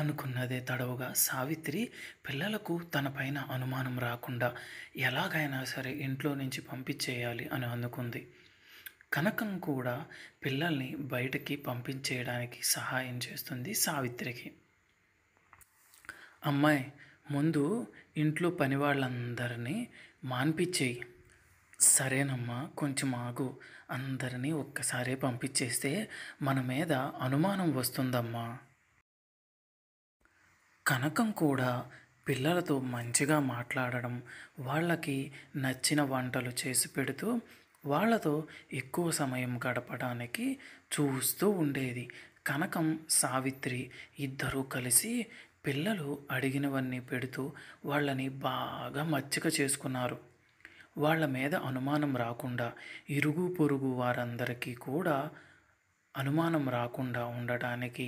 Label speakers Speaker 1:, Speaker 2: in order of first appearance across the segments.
Speaker 1: అనుకున్నదే తడవుగా సావిత్రి పిల్లలకు తనపైన అనుమానం రాకుండా ఎలాగైనా సరే ఇంట్లో నుంచి పంపించేయాలి అని అనుకుంది కనకం కూడా పిల్లల్ని బయటకి పంపించేయడానికి సహాయం చేస్తుంది సావిత్రికి అమ్మాయి ముందు ఇంట్లో పని వాళ్ళందరినీ మాన్పించేయి సరేనమ్మా కొంచెం ఆగు అందరినీ ఒక్కసారే పంపించేస్తే మన మీద అనుమానం వస్తుందమ్మా కనకం కూడా పిల్లలతో మంచిగా మాట్లాడడం వాళ్ళకి నచ్చిన వంటలు చేసి పెడుతూ వాళ్ళతో ఎక్కువ సమయం గడపడానికి చూస్తూ ఉండేది కనకం సావిత్రి ఇద్దరూ కలిసి పిల్లలు అడిగినవన్నీ పెడుతూ వాళ్ళని బాగా మచ్చిక చేసుకున్నారు వాళ్ళ మీద అనుమానం రాకుండా ఇరుగు పొరుగు వారందరికీ కూడా అనుమానం రాకుండా ఉండటానికి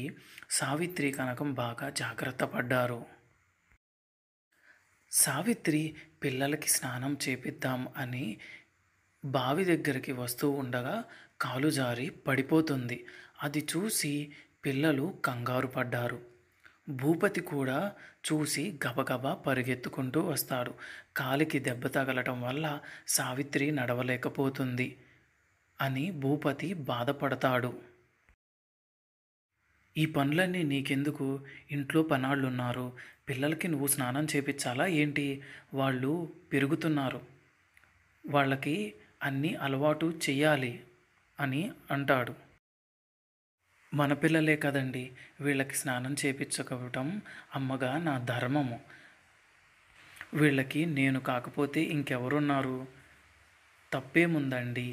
Speaker 1: సావిత్రి కనకం బాగా జాగ్రత్త పడ్డారు సావిత్రి పిల్లలకి స్నానం చేపిద్దాం అని బావి దగ్గరికి వస్తూ ఉండగా కాలు జారి పడిపోతుంది అది చూసి పిల్లలు కంగారు పడ్డారు భూపతి కూడా చూసి గబగబా పరిగెత్తుకుంటూ వస్తాడు కాలికి దెబ్బ తగలటం వల్ల సావిత్రి నడవలేకపోతుంది అని భూపతి బాధపడతాడు ఈ పనులన్నీ నీకెందుకు ఇంట్లో పనాళ్ళున్నారు పిల్లలకి నువ్వు స్నానం చేపించాలా ఏంటి వాళ్ళు పెరుగుతున్నారు వాళ్ళకి అన్నీ అలవాటు చెయ్యాలి అని అంటాడు మన పిల్లలే కదండి వీళ్ళకి స్నానం చేపించకపోవటం అమ్మగా నా ధర్మము వీళ్ళకి నేను కాకపోతే ఇంకెవరున్నారు తప్పేముందండి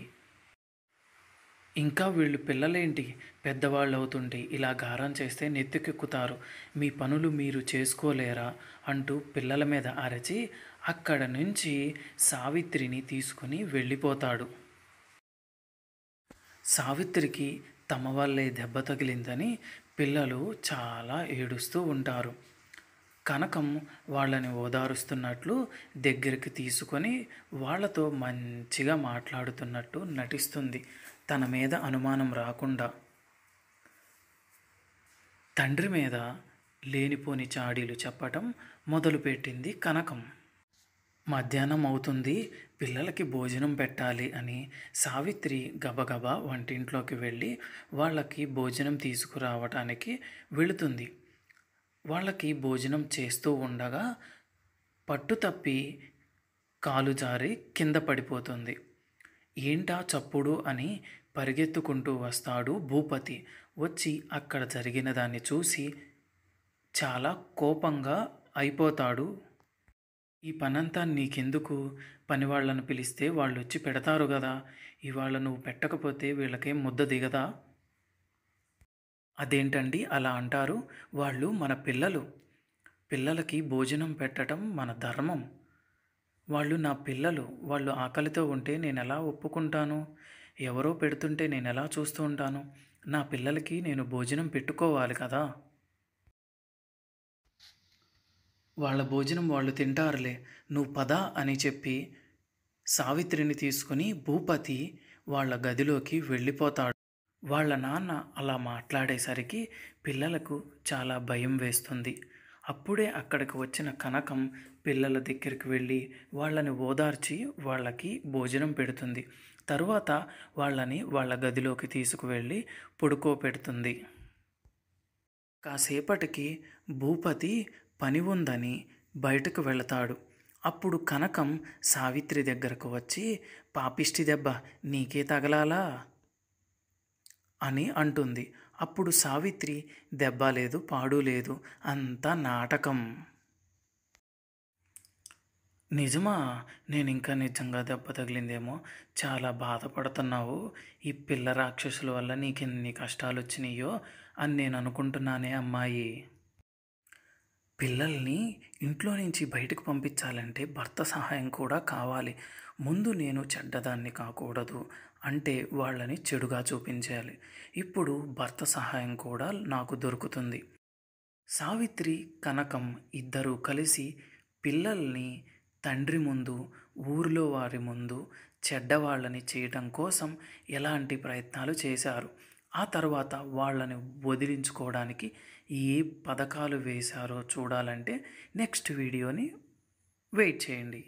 Speaker 1: ఇంకా వీళ్ళు పిల్లలేంటి పెద్దవాళ్ళు అవుతుంటే ఇలా గారం చేస్తే నెత్తికెక్కుతారు మీ పనులు మీరు చేసుకోలేరా అంటూ పిల్లల మీద అరచి అక్కడ నుంచి సావిత్రిని తీసుకుని వెళ్ళిపోతాడు సావిత్రికి తమ వల్లే దెబ్బ తగిలిందని పిల్లలు చాలా ఏడుస్తూ ఉంటారు కనకం వాళ్ళని ఓదారుస్తున్నట్లు దగ్గరికి తీసుకొని వాళ్ళతో మంచిగా మాట్లాడుతున్నట్టు నటిస్తుంది తన మీద అనుమానం రాకుండా తండ్రి మీద లేనిపోని చాడీలు చెప్పటం మొదలుపెట్టింది కనకం మధ్యాహ్నం అవుతుంది పిల్లలకి భోజనం పెట్టాలి అని సావిత్రి గబగబా వంటింట్లోకి వెళ్ళి వాళ్ళకి భోజనం తీసుకురావటానికి వెళుతుంది వాళ్ళకి భోజనం చేస్తూ ఉండగా పట్టు తప్పి కాలు జారి కింద పడిపోతుంది ఏంటా చప్పుడు అని పరిగెత్తుకుంటూ వస్తాడు భూపతి వచ్చి అక్కడ జరిగిన దాన్ని చూసి చాలా కోపంగా అయిపోతాడు ఈ పనంతా నీకెందుకు పని వాళ్ళను పిలిస్తే వాళ్ళు వచ్చి పెడతారు కదా ఇవాళ నువ్వు పెట్టకపోతే వీళ్ళకే ముద్ద దిగదా అదేంటండి అలా అంటారు వాళ్ళు మన పిల్లలు పిల్లలకి భోజనం పెట్టడం మన ధర్మం వాళ్ళు నా పిల్లలు వాళ్ళు ఆకలితో ఉంటే నేను ఎలా ఒప్పుకుంటాను ఎవరో పెడుతుంటే నేను ఎలా చూస్తూ ఉంటాను నా పిల్లలకి నేను భోజనం పెట్టుకోవాలి కదా వాళ్ళ భోజనం వాళ్ళు తింటారులే నువ్వు పద అని చెప్పి సావిత్రిని తీసుకుని భూపతి వాళ్ళ గదిలోకి వెళ్ళిపోతాడు వాళ్ళ నాన్న అలా మాట్లాడేసరికి పిల్లలకు చాలా భయం వేస్తుంది అప్పుడే అక్కడికి వచ్చిన కనకం పిల్లల దగ్గరికి వెళ్ళి వాళ్ళని ఓదార్చి వాళ్ళకి భోజనం పెడుతుంది తరువాత వాళ్ళని వాళ్ళ గదిలోకి తీసుకువెళ్ళి పడుకోపెడుతుంది కాసేపటికి భూపతి పని ఉందని బయటకు వెళతాడు అప్పుడు కనకం సావిత్రి దగ్గరకు వచ్చి పాపిష్టి దెబ్బ నీకే తగలాలా అని అంటుంది అప్పుడు సావిత్రి దెబ్బ లేదు పాడు లేదు అంత నాటకం నిజమా నేను ఇంకా నిజంగా దెబ్బ తగిలిందేమో చాలా బాధపడుతున్నావు ఈ పిల్ల రాక్షసుల వల్ల నీకు ఎన్ని కష్టాలు వచ్చినాయో అని నేను అనుకుంటున్నానే అమ్మాయి పిల్లల్ని ఇంట్లో నుంచి బయటకు పంపించాలంటే భర్త సహాయం కూడా కావాలి ముందు నేను చెడ్డదాన్ని కాకూడదు అంటే వాళ్ళని చెడుగా చూపించాలి ఇప్పుడు భర్త సహాయం కూడా నాకు దొరుకుతుంది సావిత్రి కనకం ఇద్దరూ కలిసి పిల్లల్ని తండ్రి ముందు ఊరిలో వారి ముందు చెడ్డవాళ్ళని చేయటం కోసం ఎలాంటి ప్రయత్నాలు చేశారు ఆ తర్వాత వాళ్ళని వదిలించుకోవడానికి ఏ పథకాలు వేశారో చూడాలంటే నెక్స్ట్ వీడియోని వెయిట్ చేయండి